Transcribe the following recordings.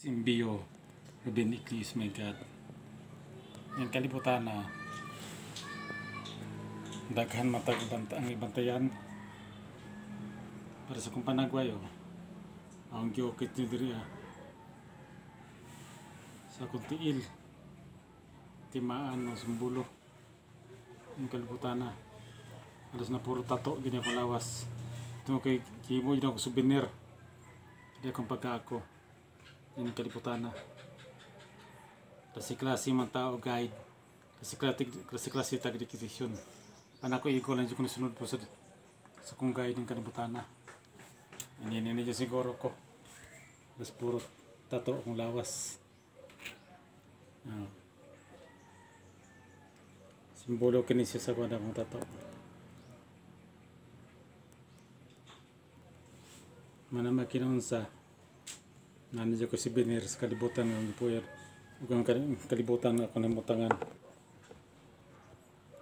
Simbio Ruben Ikli my God yan kalibutan na daghan matag banta, ang ibantayan para sa kung panagwayo ang giokit ni diri ah. sa kuntiil timaan ng sumbulo ang kalibutan na alas na puro tato ganyan palawas ito kay kimo yun ako souvenir hindi akong pagkaako ng Kaliputana. Resiklasi man tao guide. Resiklasi tag requisition. Panako ikaw lang yung sunod po sa, sa kong guide ng Kaliputana. Ini ini siguro ko. Mas puro tato akong lawas. Uh, simbolo kini siya sa kwan tato. Manamakinon sa Nandiyo ko si Benir sa kalibutan ng puyer. Huwag ang kalibutan ako ng mutangan.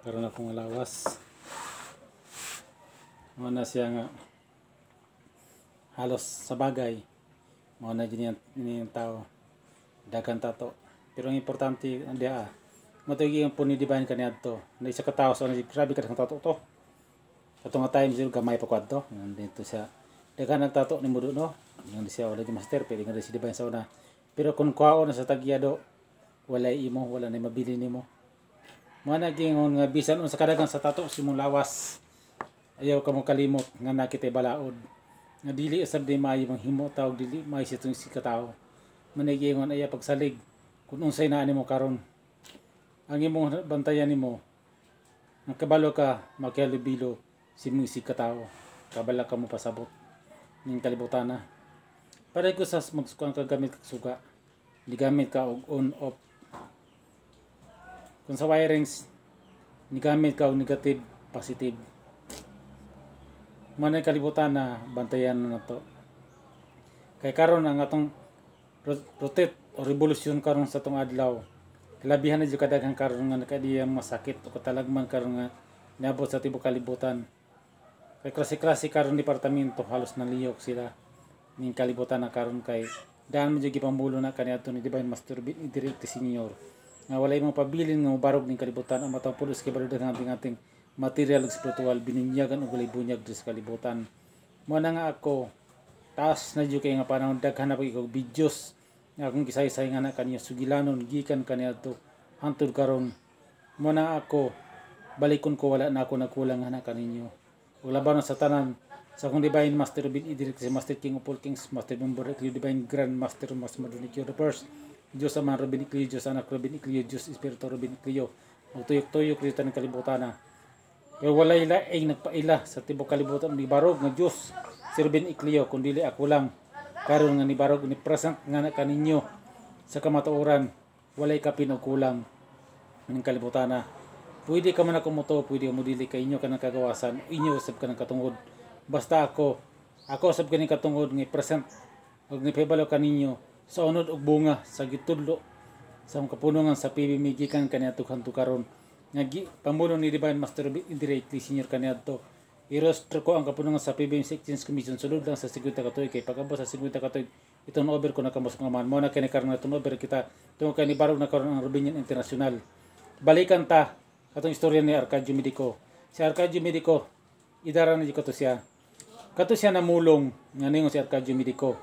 Karoon akong alawas. Mga na siya nga halos sa bagay. Mga na din yung tao. Dagan tato. Pero ang importante, ang dia, matuig yung puni ka niya ito. Na isa katao sa so, grabe ka ng tato to. Katong nga tayo, gamay pa kwad to. Nandito siya Daghan ang tato ni Mudo no. Ang siya master pwede nga bayan sa una. Pero kung na sa tagyado wala imo wala na mabili nimo. Mga naging nga bisan unsa kadagang sa tato si lawas. Ayaw ka mo kalimot nga nakita balaod. Nga dili asab di may mong himo tawag dili may sitong si katao. Manigingon aya pagsalig kung unsay na nimo karon. Ang imong bantayan nimo ang kabalo ka makialubilo si mong si katao. Kabala ka mo pasabot ning kalibutan na. Pare ko sa magsukan ka gamit kag suga. Nigamit ka og on off. Kung sa wirings nigamit ka og negative positive. Manay kalibutan na bantayan na to. Kay karon ang atong rotate o revolution karon sa tong adlaw. Kalabihan na jud kadaghang karon nga nakadiya masakit o katalagman karon nga nabot sa tibok kalibutan kay klase-klase karon departamento halos naliyok sila ning kalibutan na karon kay daan mo jagi pambulo na kaniadto ni Divine Master direkte senior nga walay mo pabilin nga barog ning kalibutan ang matang pulos kay balud ang ating ating material ug spiritual binunyagan og walay bunyag sa kalibutan mo na nga ako taas na jud kay nga panahon daghan na pag ikaw videos nga akong gisay-say nga na kaniya sugilanon gikan kaniadto hantud karon mo na ako balikon ko wala na ako nagkulang nga na kaninyo ug labanan sa tanan sa akong divine master bin idirik si master king of all kings master member ikliyo divine grand master mas madun ikliyo the first Diyos ama Robin Ikliyo Diyos anak Robin Ikliyo Diyos Espiritu Robin Ikliyo magtuyok-tuyok dito ng kalibutan na kaya wala ila ay nagpaila sa tibok kalibutan ni Barog nga Diyos si Robin Ikliyo kundili ako lang karon nga ni Barog ni present nga na kaninyo sa kamatuoran walay kapin o kulang ng kalibutan na Pwede ka man ako mo to, pwede mo dili ka inyo kanang kagawasan, inyo usab kanang katungod. Basta ako, ako usab kani katungod ni present ug ni pebalo kaninyo sa unod og bunga sa gitudlo sa mga kapunungan sa PB Mexican kaniadto kanto karon. Nga pamuno ni Divine Master indirectly senior kaniadto. I-roster ko ang kapunungan sa PBM Exchange Commission sulod lang sa 50 katuig kay pagabot sa 50 katuig itong over ko na kamos mga man mo na kini karon na over kita tungod kay ni barog na karon ang Rubinian International. Balikan ta katong istorya ni Arcadio Medico si Arcadio Medico idara na kato siya kato siya namulong nga ningon si Arcadio Medico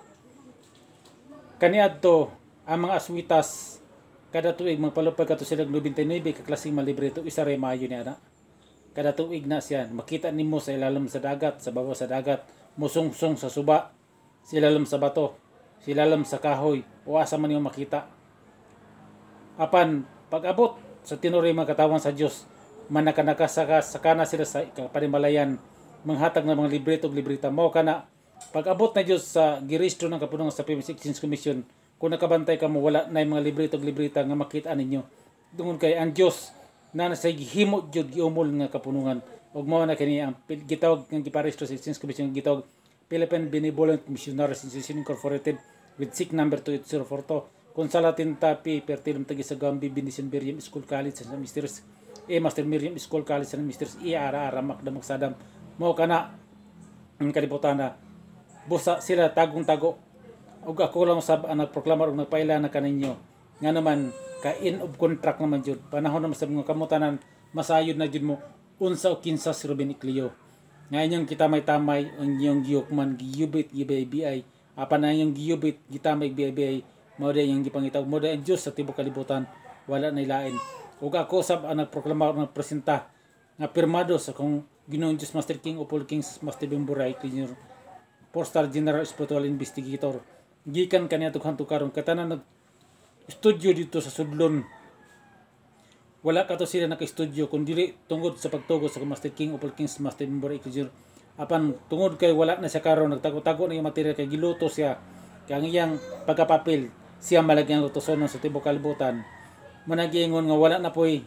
kaniadto ang mga aswitas kada tuig magpalupag kato sila 99 kaklasing malibre to isa ray mayo ni ana kada tuig na siya makita nimo sa ilalim sa dagat sa babaw sa dagat musungsong sa suba sa ilalim sa bato sa ilalim sa kahoy o asa man yung makita apan pag-abot So tinuri mga katawan sa Dios manakanaka sa sakana sila sa panimalayan manghatag ng mga libreto ug libreta mao kana pag-abot na Dios sa giristro ng kapunungan sa Philippine Exchange Commission kung nakabantay ka mo wala na mga libreto ug libreta nga makita ninyo dungon kay ang Dios na nasa gihimo jud giumol nga kapunungan ug mao na kini ang gitawag nga giparistro sa Exchange Commission gitawag Philippine Benevolent Missionaries Institution Incorporated with SIC number 28042 Consalatin tapi pertilum tagi sa Gambi Binisin Miriam School College sa Misters E eh, Master Miriam School College sa Misters E ara ara makdamag sadam mao kana ang kalibutan na busa sila tagong tago ug ako lang sab ang nagproklamar og nagpaila na kaninyo nga naman ka in of contract naman jud panahon naman sa mga kamutanan masayod na jud mo unsa o kinsa si Ruben Iclio nga inyong kita may tamay ang inyong giyukman giyubit gibay apan na inyong giyubit gitamay gibay mao day yung gipangitaw mo day ang sa tibok kalibutan wala na ilain ug ako sab ang ah, nagproklama ug presenta nga pirmado sa kong Ginoong Dios Master King Upol Kings Master Bimburay Jr. 4-star General Spiritual Investigator gikan kaniya tughan karon katanan nag studio dito sa Sudlon wala ka to sila naka-studio dili tungod sa pagtugot sa Master King Upol Kings Master Bimburay Jr. apan tungod kay wala na siya karon nagtago-tago na yung material kay giluto siya kang iyang pagkapapil siya malagyan lutuson sa tibok kalibutan managingon nga wala na poy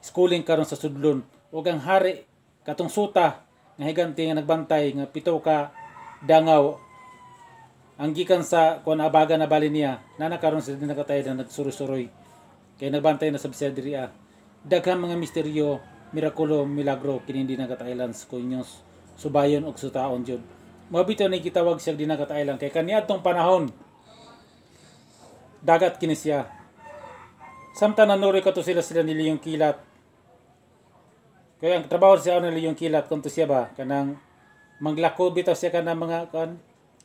schooling karon sa sudlon ug ang hari katong suta nga higanti nga nagbantay nga pito ka dangaw ang gikan sa kon abaga na bali niya na nakaron sa dinakatay na nagsuroy-suroy kay nagbantay na sa diriya daghang mga misteryo mirakulo milagro kini dinakatay lands ko inyos subayon og sutaon jud mabito ni kitawag siya dinakatay lang kay kaniadtong panahon dagat kini siya. Samtang nanuri ko to sila sila nili yung kilat. Kaya ang trabaho siya ano yung kilat kung to siya ba kanang manglakod bitaw siya kanang mga kan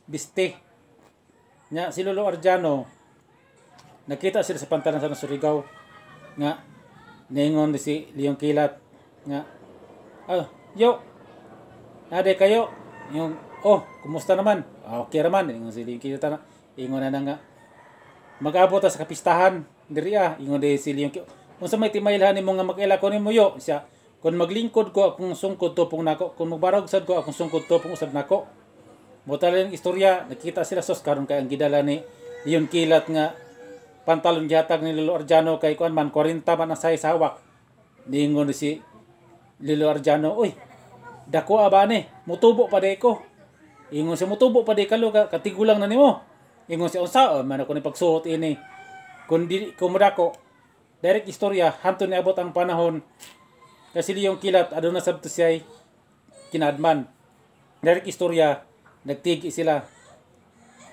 biste. Nya si Lolo Arjano nakita sila sa pantalan sa Surigao nga ningon si Leon Kilat nga oh, yo nade kayo yung oh kumusta naman ah, okay raman ingon si Leong Kilat na ingon na nga Mag-abot ta sa kapistahan diriya ah, ingon day sila yung unsa may timailhan nimo nga makaila ko nimo yo siya kun maglingkod ko akong sungkod topong nako kun magbarog sad ko akong sungkod topong pong usab nako Mutalan istorya, nakita sila sos karon kay ang gidala ni Leon Kilat nga pantalon yatag ni Lolo Arjano kay kuan man 40 man asay sa hawak. Ningon si Lolo Arjano, "Uy, dako abane, mutubo pa ko." Ingon si mutubo pa di ka katigulang na mo ingon si unsaon oh, man ako ni pagsuot ini kun di ko direct istorya hantud abot ang panahon kasi yung kilat aduna sabto siya kinadman direct istorya nagtigi sila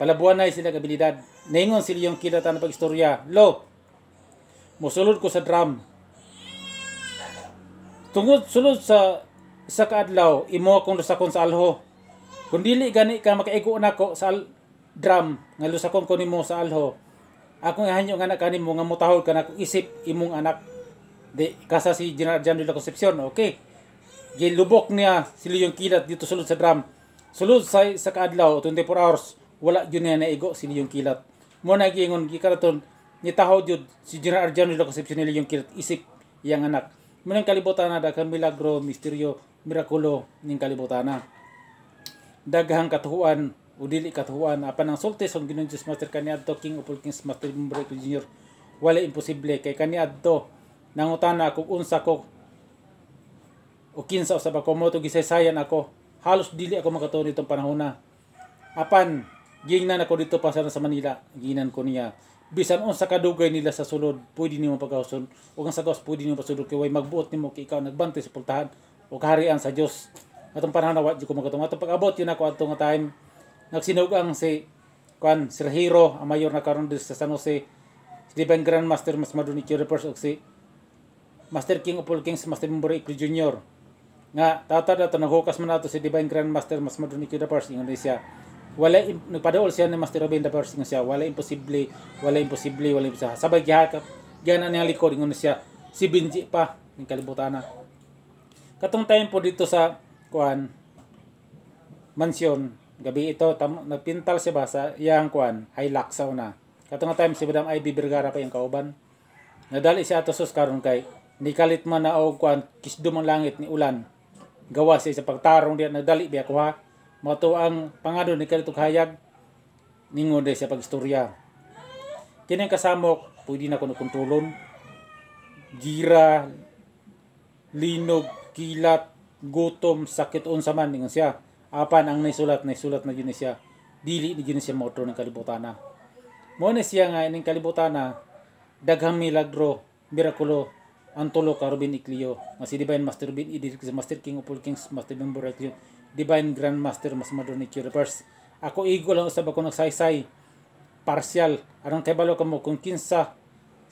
palabuan na sila kabilidad naingon si yung kilat ang pagistorya lo musulod ko sa drum tungod sulod sa sa kaadlaw imo akong dosakon sa alho kun dili gani ka makaigo nako sa drum nga lusakon ko nimo sa alho akong ihanyo nga anak kanimo nga mutahol ka na isip imong anak de kasa si General John de la Concepcion okay gilubok niya sila yung kilat dito sulod sa drum sulod sa sa kaadlaw 24 hours wala jud niya naigo sila yung kilat mo na giingon gikaraton ni tahaw jud si General John de la Concepcion nila yung kilat isip yang anak Manang kalibutan na daghang milagro, misteryo, mirakulo ning kalibutan na. Daghang katuhuan o dili apan ang sulti son Ginoong Dios Master kaniadto King of all Kings Master Mumbre Junior wala imposible kay kani kaniadto nangutana ako unsa ko o kinsa usab ako mo to gisaysayan ako halos dili ako makatuon nitong panahon na apan gingnan ako dito pa sa Manila ginan ko niya bisan unsa kadugay nila sa sulod pwede nimo pagkauson ug ang sagos pwede nimo pasulod kay way magbuot nimo kay ikaw nagbante sa pultahan ug kaharian sa Dios atong panahon na wa ko magatong atong pag-abot yun ako atong time nagsinog ang si kwan kan Hero ang mayor na karon sa San Jose Stephen Grand Master mas madun ni Chiropers si Master King of all Kings Master Member Ikri Jr. nga tatad ato naghukas man ato si Divine Grand Master mas madun ni Chiropers ingon siya wala nagpadaol siya ni Master Robin Dapers ingon siya wala imposible wala imposible wala imposible sabay gihakap gana ang likod ingon Indonesia si Benji pa ng kalibutan na katong time po dito sa kwan mansion Gabi ito, tam, nagpintal si Basa, yang kwan, ay laksa una Kato nga time, si Madam Ivy Vergara pa yung kauban. Nadali si ato sus karon kay, nikalit man na og kwan, kisdo man langit ni ulan. Gawa siya sa pagtarong diyan, nagdali biya ko Mato ang pangado ni kalit kalitog hayag, ningon diya siya pagstorya. Kini kasamok, pwede na kuno kontrolon. Gira, linog, kilat, gutom, sakit unsa man ningon siya apan ang naisulat naisulat na yun siya dili ni yun siya motor ng kalibutana mo na siya nga ining kalibutana daghang milagro mirakulo ang tulo ka Rubin Iclio nga si Divine Master Rubin idirik Master King Upol Kings Master Member Iclio Divine Grand Master mas madon ni Reverse ako igo lang usab ako nagsaysay partial anong kabalo kamo kung kinsa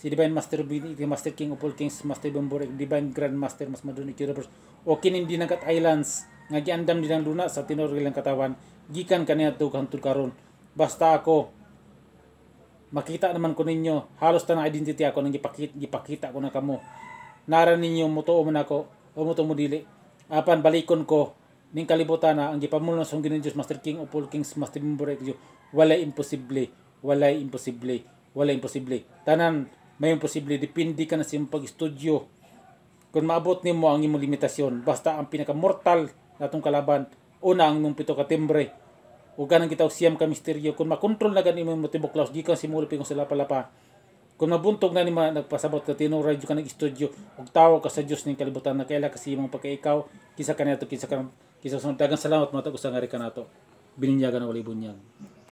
si Divine Master Rubin Iclio Master King Upol Kings Master Member Divine Grand Master mas madon ni Reverse o kinindi nagat islands nga giandam nilang luna sa tinod ilang katawan gikan kaniadto kantud karon basta ako makita naman ko ninyo halos tanang identity ako nang gipakita, gipakita ko na kamo nara ninyo mutuo man ako o mutuo mo dili apan balikon ko ning kalibutan na ang gipamulo sa Ginoo Dios Master King o Paul Kings Master Member Diyo walay imposible walay imposible walay imposible tanan may imposible depende ka na sa imong pag studio kung maabot nimo ang imong limitasyon basta ang pinakamortal natong kalaban una ang nung pito ka timbre ug ganang kita og ka misteryo kun makontrol na gani mo tibok laos gikan simulo pigong sila pala pa kung nabuntog na ni ma nagpasabot ka tino radyo ka nag studio og tawo ka sa Dios ning kalibutan na kaila kasi imong pagkaikaw kisa kanato kisa kan kisa sa dagang salamat matag usa nga kanato bininyagan wala ibunyag